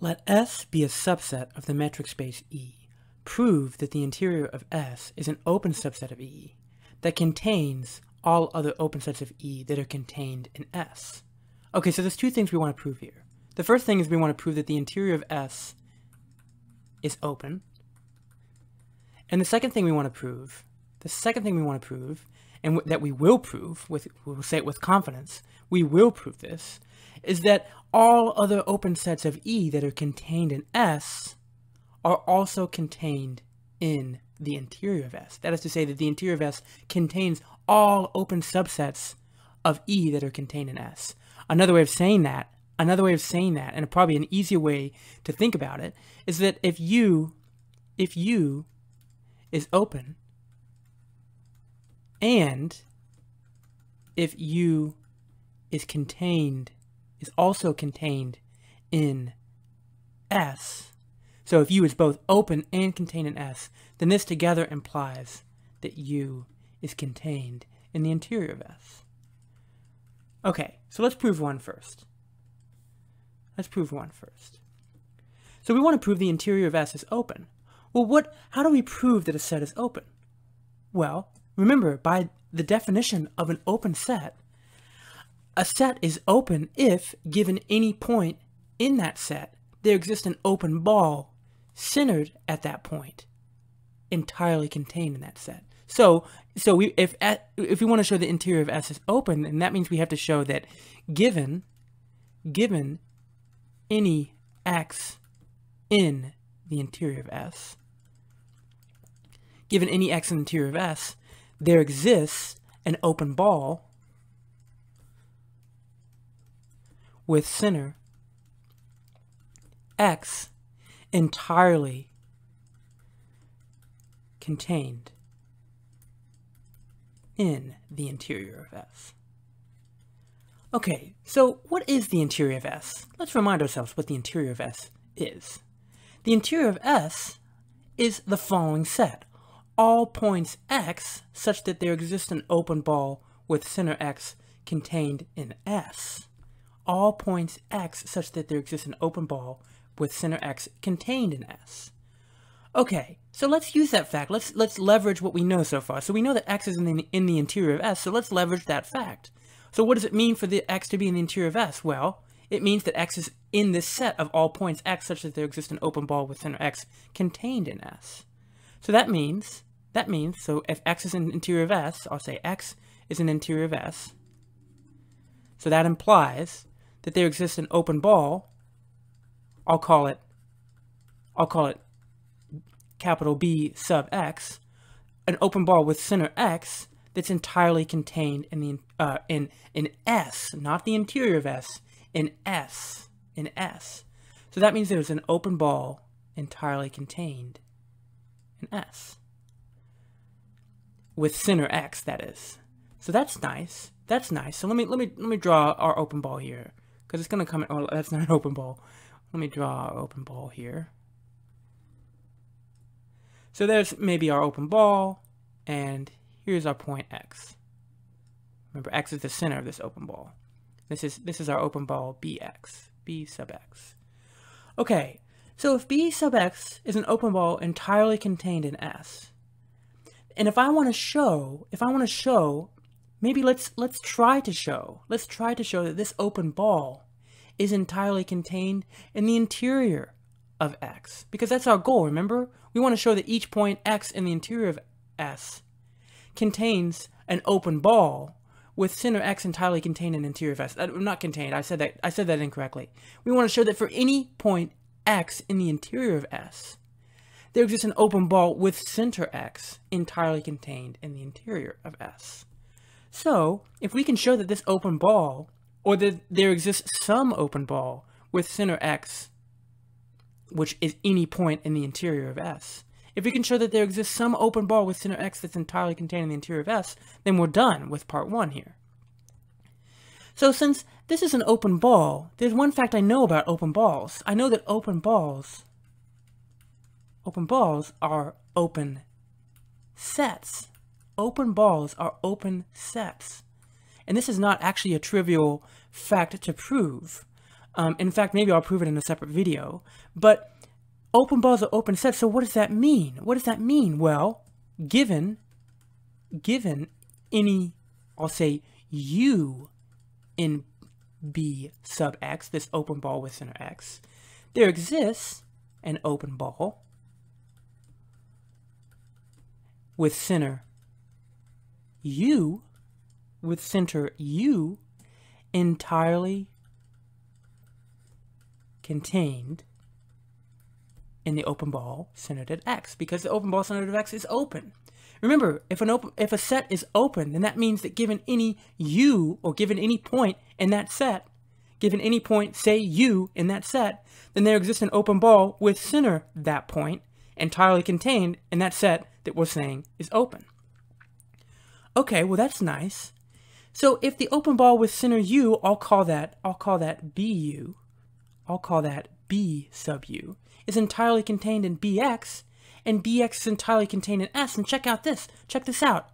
Let S be a subset of the metric space E. Prove that the interior of S is an open subset of E that contains all other open sets of E that are contained in S. Okay, so there's two things we want to prove here. The first thing is we want to prove that the interior of S is open. And the second thing we want to prove, the second thing we want to prove, and that we will prove, with, we will say it with confidence, we will prove this, is that all other open sets of E that are contained in S are also contained in the interior of S. That is to say that the interior of S contains all open subsets of E that are contained in S. Another way of saying that, another way of saying that, and probably an easier way to think about it, is that if U, if U is open, and if U is contained is also contained in S. So if U is both open and contained in S, then this together implies that U is contained in the interior of S. Okay, so let's prove one first. Let's prove one first. So we want to prove the interior of S is open. Well, what? how do we prove that a set is open? Well, remember, by the definition of an open set, a set is open if, given any point in that set, there exists an open ball centered at that point, entirely contained in that set. So, so we, if, if we want to show the interior of S is open, then that means we have to show that given, given any x in the interior of S, given any x in the interior of S, there exists an open ball with sinner. X entirely contained in the interior of S. Okay, so what is the interior of S? Let's remind ourselves what the interior of S is. The interior of S is the following set. All points x such that there exists an open ball with center x contained in S all points x such that there exists an open ball with center x contained in S. Okay, so let's use that fact. Let's let's leverage what we know so far. So we know that x is in the, in the interior of S, so let's leverage that fact. So what does it mean for the x to be in the interior of S? Well, it means that x is in this set of all points x such that there exists an open ball with center x contained in S. So that means, that means, so if x is in the interior of S, I'll say x is in the interior of S. So that implies that there exists an open ball, I'll call it, I'll call it capital B sub x, an open ball with center x that's entirely contained in the uh, in in S, not the interior of S, in S, in S. So that means there's an open ball entirely contained in S. With center X, that is. So that's nice. That's nice. So let me let me let me draw our open ball here. Because it's going to come in... Oh, that's not an open ball. Let me draw an open ball here. So there's maybe our open ball, and here's our point x. Remember, x is the center of this open ball. This is, this is our open ball bx, b sub x. Okay, so if b sub x is an open ball entirely contained in S, and if I want to show, if I want to show maybe let's let's try to show let's try to show that this open ball is entirely contained in the interior of x because that's our goal remember we want to show that each point x in the interior of s contains an open ball with center x entirely contained in the interior of s not contained i said that i said that incorrectly we want to show that for any point x in the interior of s there exists an open ball with center x entirely contained in the interior of s so, if we can show that this open ball, or that there exists some open ball with center x, which is any point in the interior of S, if we can show that there exists some open ball with center x that's entirely contained in the interior of S, then we're done with part one here. So since this is an open ball, there's one fact I know about open balls. I know that open balls, open balls are open sets. Open balls are open sets. And this is not actually a trivial fact to prove. Um, in fact, maybe I'll prove it in a separate video. But open balls are open sets, so what does that mean? What does that mean? Well, given, given any, I'll say u in b sub x, this open ball with center x, there exists an open ball with center U with center U entirely contained in the open ball centered at X because the open ball centered at X is open. Remember, if an open if a set is open, then that means that given any U or given any point in that set, given any point, say U in that set, then there exists an open ball with center that point entirely contained in that set that we're saying is open. Okay, well that's nice. So if the open ball with center u, I'll call that, I'll call that bu. I'll call that b sub u, is entirely contained in bx, and bx is entirely contained in s, and check out this, check this out.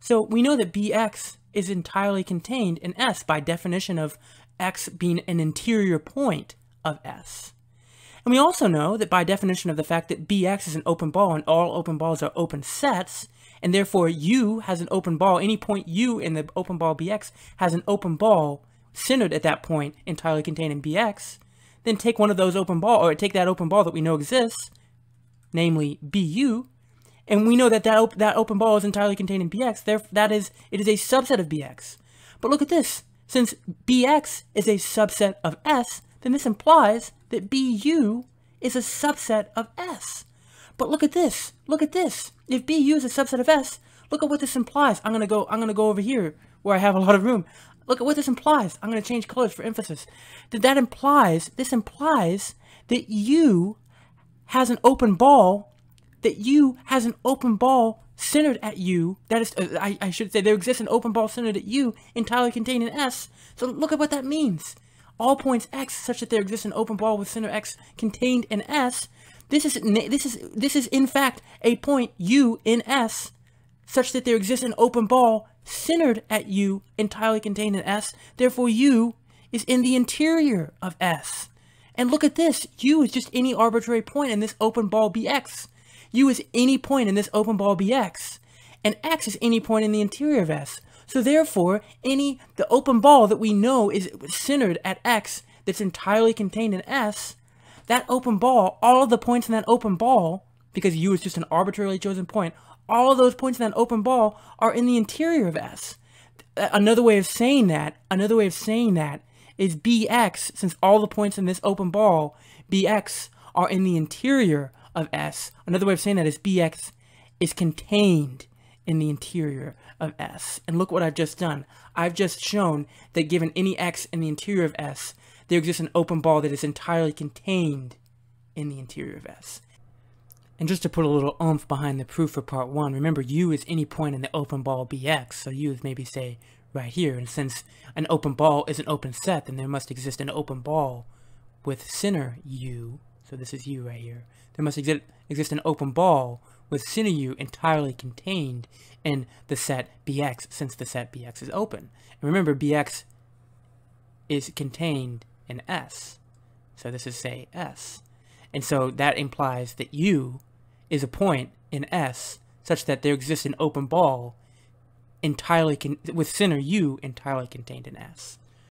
So we know that bx is entirely contained in s by definition of x being an interior point of s. And we also know that by definition of the fact that bx is an open ball and all open balls are open sets, and therefore u has an open ball. Any point u in the open ball bx has an open ball centered at that point entirely contained in bx, then take one of those open ball, or take that open ball that we know exists, namely bu, and we know that that, op that open ball is entirely contained in bx, therefore that is, it is a subset of bx. But look at this, since bx is a subset of s, then this implies that bu is a subset of s. But look at this. Look at this. If BU is a subset of S, look at what this implies. I'm gonna go. I'm gonna go over here where I have a lot of room. Look at what this implies. I'm gonna change colors for emphasis. That that implies. This implies that U has an open ball. That U has an open ball centered at U. That is, uh, I, I should say, there exists an open ball centered at U entirely contained in S. So look at what that means all points x such that there exists an open ball with center x contained in S this is this is this is in fact a point u in S, such that there exists an open ball centered at u entirely contained in S. Therefore, u is in the interior of S. And look at this. U is just any arbitrary point in this open ball bx. U is any point in this open ball bx. And x is any point in the interior of S. So therefore, any the open ball that we know is centered at x that's entirely contained in S that open ball, all of the points in that open ball, because U is just an arbitrarily chosen point, all of those points in that open ball are in the interior of S. Another way of saying that, another way of saying that is BX, since all the points in this open ball, BX, are in the interior of S. Another way of saying that is BX is contained in the interior of S. And look what I've just done. I've just shown that given any X in the interior of S, there exists an open ball that is entirely contained in the interior of S. And just to put a little oomph behind the proof for part 1, remember u is any point in the open ball bx, so u is maybe say right here, and since an open ball is an open set, then there must exist an open ball with center u, so this is u right here, there must exi exist an open ball with center u entirely contained in the set bx, since the set bx is open. And remember, bx is contained an S. So this is say S. And so that implies that U is a point in S such that there exists an open ball entirely with center U entirely contained in S.